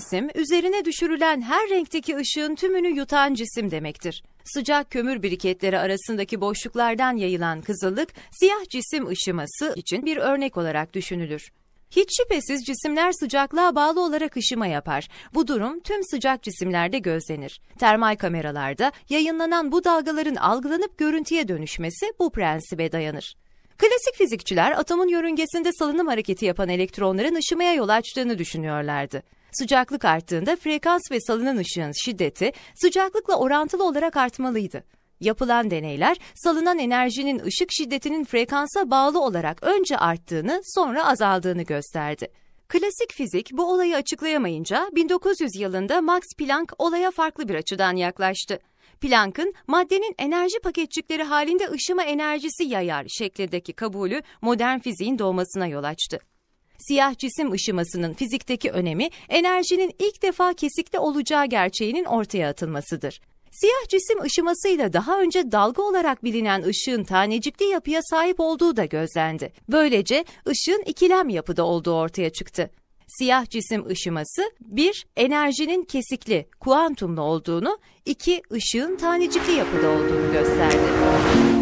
cisim üzerine düşürülen her renkteki ışığın tümünü yutan cisim demektir. Sıcak kömür briketleri arasındaki boşluklardan yayılan kızıllık siyah cisim ışıması için bir örnek olarak düşünülür. Hiç şüphesiz cisimler sıcaklığa bağlı olarak ışıma yapar. Bu durum tüm sıcak cisimlerde gözlenir. Termal kameralarda yayınlanan bu dalgaların algılanıp görüntüye dönüşmesi bu prensibe dayanır. Klasik fizikçiler atomun yörüngesinde salınım hareketi yapan elektronların ışımaya yol açtığını düşünüyorlardı. Sıcaklık arttığında frekans ve salınan ışığın şiddeti sıcaklıkla orantılı olarak artmalıydı. Yapılan deneyler salınan enerjinin ışık şiddetinin frekansa bağlı olarak önce arttığını sonra azaldığını gösterdi. Klasik fizik bu olayı açıklayamayınca 1900 yılında Max Planck olaya farklı bir açıdan yaklaştı. Planck'ın maddenin enerji paketçikleri halinde ışıma enerjisi yayar şeklindeki kabulü modern fiziğin doğmasına yol açtı siyah cisim ışımasının fizikteki önemi enerjinin ilk defa kesikte olacağı gerçeğinin ortaya atılmasıdır. Siyah cisim ışımasıyla daha önce dalga olarak bilinen ışığın tanecikli yapıya sahip olduğu da gözlendi. Böylece ışığın ikilem yapıda olduğu ortaya çıktı. Siyah cisim ışıması 1. Enerjinin kesikli, kuantumlu olduğunu, 2. ışığın tanecikli yapıda olduğunu gösterdi.